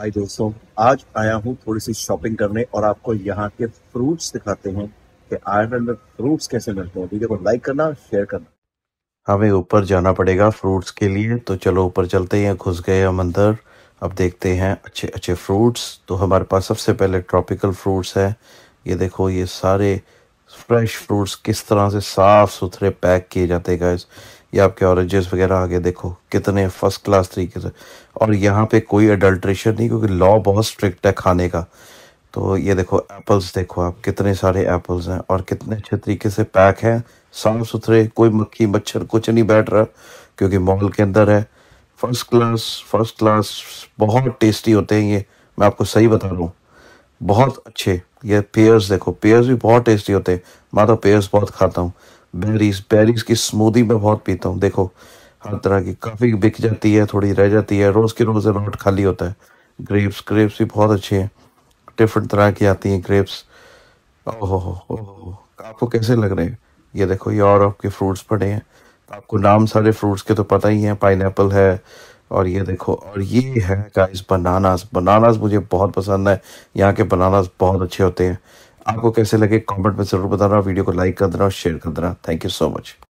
हाय दोस्तों आज आया हूँ थोड़ी सी शॉपिंग करने और आपको यहाँ के फ्रूट्स दिखाते हैं कि आयरलैंड में फ्रूट्स कैसे मिलते हैं वीडियो को लाइक करना शेयर करना हमें ऊपर जाना पड़ेगा फ्रूट्स के लिए तो चलो ऊपर चलते हैं घुस गए हम अंदर अब देखते हैं अच्छे अच्छे फ्रूट्स तो हमारे पास सबसे पहले ट्रॉपिकल फ्रूट्स है ये देखो ये सारे फ्रेश फ्रूट्स किस तरह से साफ़ सुथरे पैक किए जाते हैं गाइस ये आपके ऑरेंजेस वगैरह आगे देखो कितने फर्स्ट क्लास तरीके से और यहाँ पे कोई अडल्ट्रेशन नहीं क्योंकि लॉ बहुत स्ट्रिक्ट है खाने का तो ये देखो एप्पल्स देखो आप कितने सारे एप्पल्स हैं और कितने अच्छे तरीके से पैक हैं साफ सुथरे कोई मक्खी मच्छर कुछ नहीं बैठ रहा क्योंकि मॉल के अंदर है फर्स्ट क्लास फर्स्ट क्लास बहुत टेस्टी होते हैं ये मैं आपको सही बता रहा हूँ बहुत अच्छे ये पेयर्स देखो पेयर्स भी बहुत टेस्टी होते हैं मैं तो पेयर्स बहुत खाता हूँ बेरीज बेरीज की स्मूदी मैं बहुत पीता हूँ देखो हर तरह की काफ़ी बिक जाती है थोड़ी रह जाती है रोज़ के रोज़ रोट खाली होता है ग्रेप्स ग्रेप्स भी बहुत अच्छी हैं डिफरेंट तरह की आती हैं ग्रेप्स ओहो हो आपको कैसे लग रहे हैं ये देखो ये और आपके फ्रूट्स पड़े हैं आपको नाम सारे फ्रूट्स के तो पता ही है पाइन है और ये देखो और ये है गाइस बनानास बनानास मुझे बहुत पसंद है यहाँ के बनानास बहुत अच्छे होते हैं आपको कैसे लगे कमेंट में जरूर बताना वीडियो को लाइक कर देना और शेयर कर देना थैंक यू सो मच